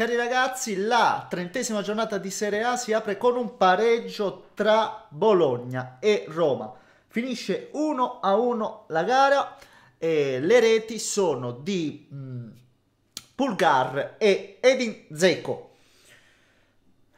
Cari ragazzi, la trentesima giornata di Serie A si apre con un pareggio tra Bologna e Roma. Finisce 1 a 1 la gara e le reti sono di mh, mm, Pulgar e Edin Zeko.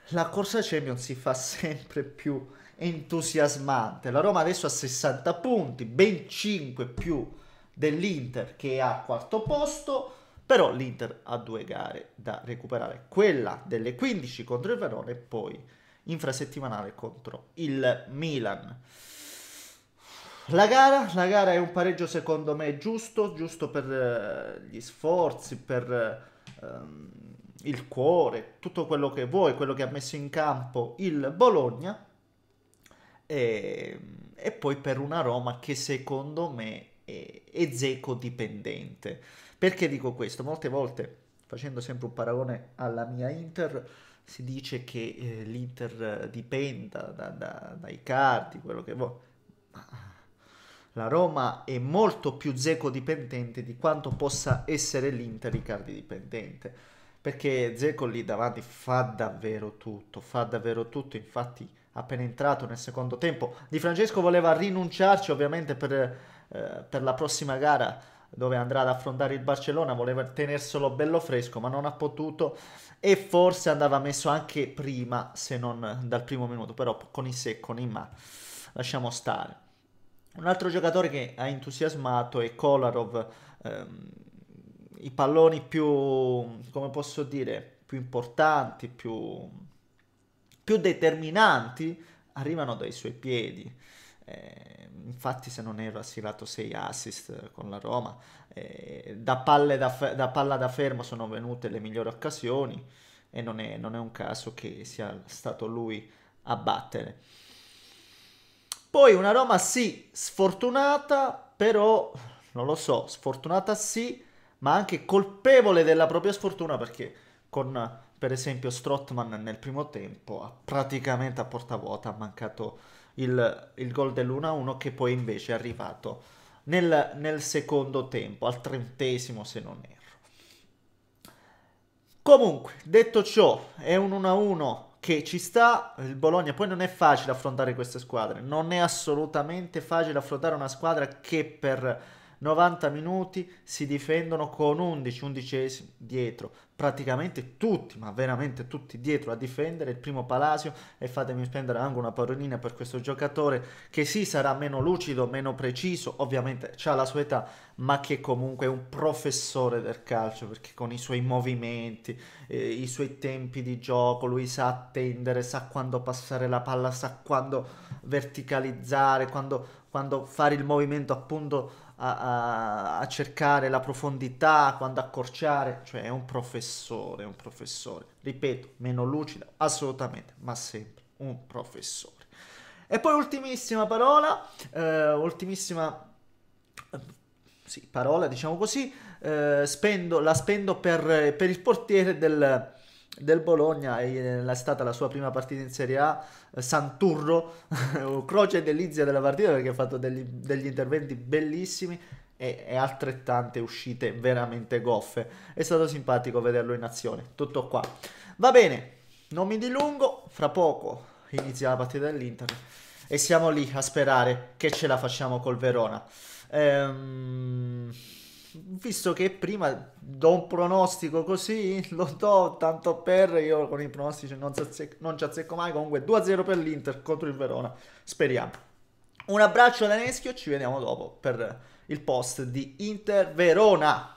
La corsa Champions si fa sempre più entusiasmante. La Roma adesso ha 60 punti, ben 5 più dell'Inter che è a quarto posto però l'Inter ha due gare da recuperare, quella delle 15 contro il Verona e poi infrasettimanale contro il Milan. La gara, la gara è un pareggio secondo me giusto, giusto per eh, gli sforzi, per ehm, il cuore, tutto quello che vuoi, quello che ha messo in campo il Bologna e, ehm, e poi per una Roma che secondo me e, e dipendente. Perché dico questo? Molte volte, facendo sempre un paragone alla mia Inter, si dice che eh, l'Inter dipenda da, da, dai cardi, quello che vuoi. La Roma è molto più Zeco dipendente di quanto possa essere l'Inter i cardi dipendente perché Zeco lì davanti fa davvero tutto, fa davvero tutto, infatti appena entrato nel secondo tempo Di Francesco voleva rinunciarci ovviamente per, eh, per la prossima gara dove andrà ad affrontare il Barcellona, voleva tenerselo bello fresco ma non ha potuto e forse andava messo anche prima se non dal primo minuto, però con i se, con i ma, lasciamo stare. Un altro giocatore che ha entusiasmato è Kolarov. Ehm, i palloni più, come posso dire, più importanti, più, più determinanti arrivano dai suoi piedi. Eh, infatti, se non erro, ha siglato 6 assist con la Roma. Eh, da, da, fe- da, palla da fermo sono venute le migliori occasioni e non è, non è un caso che sia stato lui a battere. Poi una Roma sì, sfortunata, però non lo so, sfortunata sì, ma anche colpevole della propria sfortuna perché con per esempio Strotman nel primo tempo ha praticamente a porta vuota ha mancato il, il gol dell'1-1 che poi invece è arrivato nel, nel secondo tempo, al trentesimo se non erro. Comunque, detto ciò, è un 1-1 che ci sta, il Bologna poi non è facile affrontare queste squadre, non è assolutamente facile affrontare una squadra che per 90 minuti si difendono con 11, 11 dietro, praticamente tutti, ma veramente tutti dietro a difendere il primo Palacio e fatemi spendere anche una parolina per questo giocatore che sì sarà meno lucido, meno preciso, ovviamente ha la sua età, ma che comunque è un professore del calcio perché con i suoi movimenti, eh, i suoi tempi di gioco, lui sa attendere, sa quando passare la palla, sa quando verticalizzare, quando quando fare il movimento appunto a, a, a, cercare la profondità, quando accorciare, cioè è un professore, è un professore, ripeto, meno lucida, assolutamente, ma sempre un professore. E poi ultimissima parola, eh, ultimissima eh, sì, parola, diciamo così, eh, spendo, la spendo per, per il portiere del, del Bologna è stata la sua prima partita in Serie A, eh, Santurro, croce delizia della partita perché ha fatto degli, degli interventi bellissimi e, e, altrettante uscite veramente goffe. È stato simpatico vederlo in azione, tutto qua. Va bene, non mi dilungo, fra poco inizia la partita dell'Inter e siamo lì a sperare che ce la facciamo col Verona. Ehm visto che prima do un pronostico così, lo do tanto per, io con i pronostici non, azzec- non ci azzecco mai, comunque 2-0 per l'Inter contro il Verona, speriamo. Un abbraccio da Neschio, ci vediamo dopo per il post di Inter Verona.